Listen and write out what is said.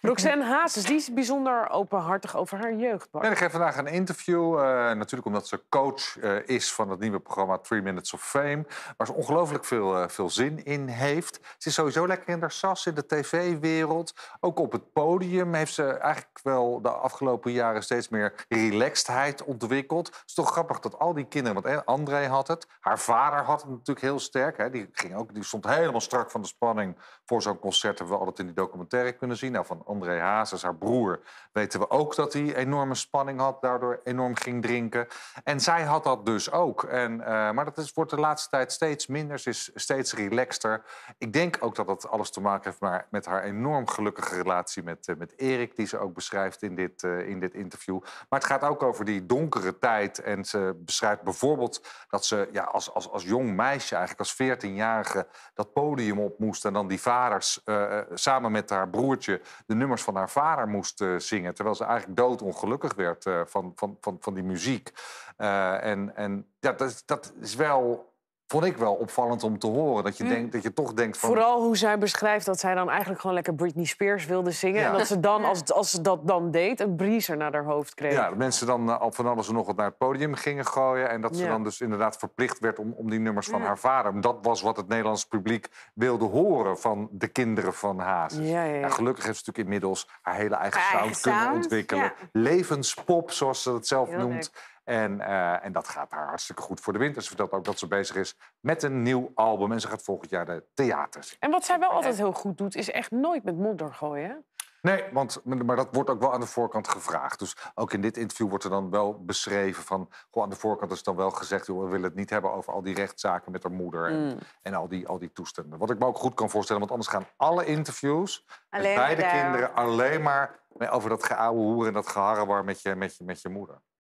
Roxanne Hazes, die is bijzonder openhartig over haar jeugd. ik geef vandaag een interview, eh, natuurlijk omdat ze coach eh, is van het nieuwe programma Three Minutes of Fame. Waar ze ongelooflijk veel, eh, veel zin in heeft. Ze is sowieso lekker in haar sas in de tv-wereld. Ook op het podium heeft ze eigenlijk wel de afgelopen jaren steeds meer relaxedheid ontwikkeld. Het is toch grappig dat al die kinderen, want André had het, haar vader had het natuurlijk heel sterk. Hè, die, ging ook, die stond helemaal strak van de spanning voor zo'n concert. Hebben we altijd in die documentaire kunnen zien. Nou, van André Hazes, haar broer, weten we ook dat hij enorme spanning had, daardoor enorm ging drinken. En zij had dat dus ook. En, eh, maar dat is, wordt de laatste tijd steeds minder. Ze is steeds relaxter. Ik denk ook dat dat alles te maken heeft maar met haar enorm gelukkige relatie met, eh, met Erik, die ze ook beschrijft in dit, eh, in dit interview. Maar het gaat ook over die donkere tijd. En ze beschrijft bijvoorbeeld dat ze ja, als, als, als jong meisje, eigenlijk als 14-jarige, dat podium op moest. En dan die vaders samen met haar broertje de nummers van haar vader moest eh, zingen. Terwijl ze eigenlijk doodongelukkig werd eh, van, van, van, van die muziek. Eh, en en ja, dat, dat is wel vond ik wel opvallend om te horen. Dat je, mm. denkt, dat je toch denkt van... Vooral hoe zij beschrijft dat zij dan eigenlijk gewoon lekker Britney Spears wilde zingen. En dat ze dan, als, als ze dat dan deed, een briezer naar haar hoofd kreeg. Ja, dat mensen dan eh, al van alles en nog wat naar het podium gingen gooien. En dat ze dan dus inderdaad verplicht werd om, om die nummers van mm. haar vader. Dat was wat het Nederlands publiek wilde horen van de kinderen van Hazes. Ja, gelukkig heeft ze natuurlijk inmiddels haar hele eigen, sound, kunnen ontwikkelen. Levenspop, zoals ze dat zelf noemt. En, eh, en dat gaat haar hartstikke goed voor de winter. Ze vertelt ook dat ze bezig is met een nieuw album. En ze gaat volgend jaar de theaters. En wat zij wel altijd heel goed doet, is echt nooit met modder gooien. Nee, want, maar dat wordt ook wel aan de voorkant gevraagd. Dus ook in dit interview wordt er dan wel beschreven van... Goh, aan de voorkant is dan wel gezegd... we willen het niet hebben over al die rechtszaken met haar moeder... en, mm. en al, die, al die toestanden. Wat ik me ook goed kan voorstellen, want anders gaan alle interviews... Alleen de beide kinderen alleen maar eh, over dat geouwe hoer en dat geharrewar met je, met, je, met je moeder.